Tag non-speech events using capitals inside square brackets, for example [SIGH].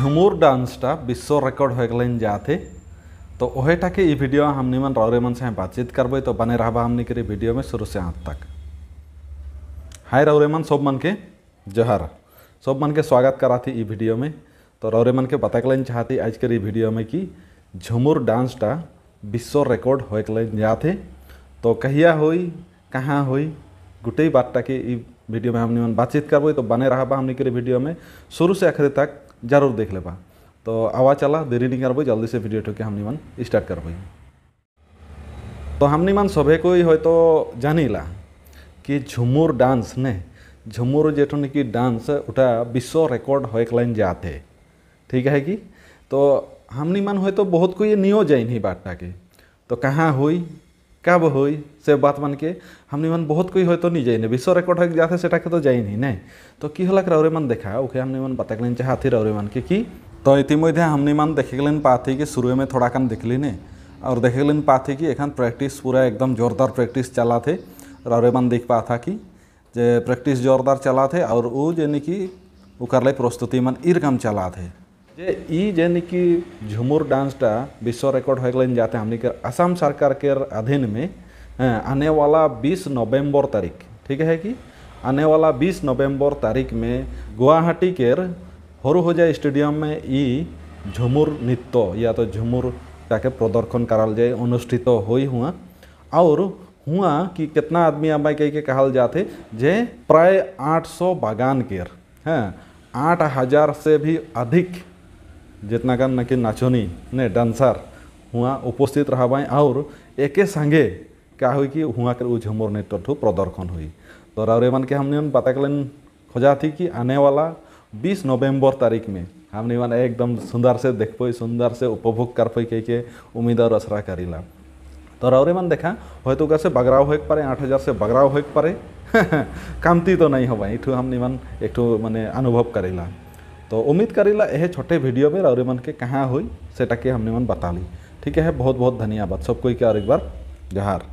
ঝুমুর डांसटा विश्व रिकॉर्ड हो গেলেন যা थे तो टा के वीडियो हमनी मन रौरे मन से बातचीत करब तो बने रहा हमनी के वीडियो में शुरू से अंत तक हाय रौरे मन सब मन के जोहर सब मन के स्वागत करा थी वीडियो में तो रौरे मन के बता कलन चाहती आज के वीडियो में कि झुमुर डांसटा विश्व रेकर्ड हो गलन जा थे तो कहिया हुई कहाँ हुई गुटे बातटा के वीडियो में हमनी मन बातचीत करब तो बने रहा हमनी के वीडियो में शुरू से आखिर तक जरूर देख लेबा तो आवाज चला देरी नहीं करब जल्दी से वीडियो के हम मन स्टार्ट करब तो हम मन सभे कोई हयतो तो जानिला कि झुमुर डांस ने झुमुर जेठन की डांस उठा विश्व रिकॉर्ड हो लाइन जाते ठीक है कि तो हम मन हयतो तो बहुत कोई नियो जाइन ही बाटा के तो कहाँ हुई कब हुई से बात मान के हमने मन बहुत कोई तो नहीं जाए विश्व रेकर्ड हो जाते सेटा तो जाए नहीं तो कि हलक रौरे मन देखा ओके हमने मन पता करें चाहती रौरे मान के कि तो इतिमध्य हमने मन देखे गलन पाथी कि शुरू में थोड़ा कम देख लेने और देखे गलन पाथी कि एखान प्रैक्टिस पूरा एकदम जोरदार प्रैक्टिस चला थे रौरे मन देख पा था कि प्रैक्टिस जोरदार चला थे और वो यानी कि प्रस्तुति मान इर कम चला थे जे ई कि झुमुर डांस टा विश्व रिकॉर्ड हो जाते हमने के असम सरकार के अधीन में आने वाला 20 नवंबर तारीख ठीक है कि आने वाला 20 नवंबर तारीख में गुवाहाटी के हरुहजा स्टेडियम में इ झुमुर नृत्य या तो झुमुर ताके प्रदर्शन कराल जाए अनुष्ठित तो हुई हुआ और हुआ कि कितना आदमी आबाई कह के कहा जाते जे प्राय 800 बागान केर हैं हजार से भी अधिक जितना ना कि नाचनी ने डांसर हुआ उपस्थित रहा रहबाई और एक सांगे क्या हुई कि हुआ के झुमर नृत्य तो प्रदर्शन हुई तो राउरे मान के हमने पता कलन खोजा थी कि आने वाला 20 नवंबर तारीख में हमने मान एकदम सुंदर से देख पाई सुंदर से उपभोग कर पाई कह के उम्मीद और असरा करीला तो राउरे मान देखा हयतो कैसे बगराव हो पारे आठ हज़ार से बगराव हो पारे [LAUGHS] कमती तो नहीं हो भाई इठू हमने मान एक मानने अनुभव करेला तो उम्मीद करेला यह छोटे वीडियो में और मन के कहाँ हुई सेटा के हमने मन बता ली ठीक है बहुत बहुत धन्यवाद सबको के और एक बार जोहार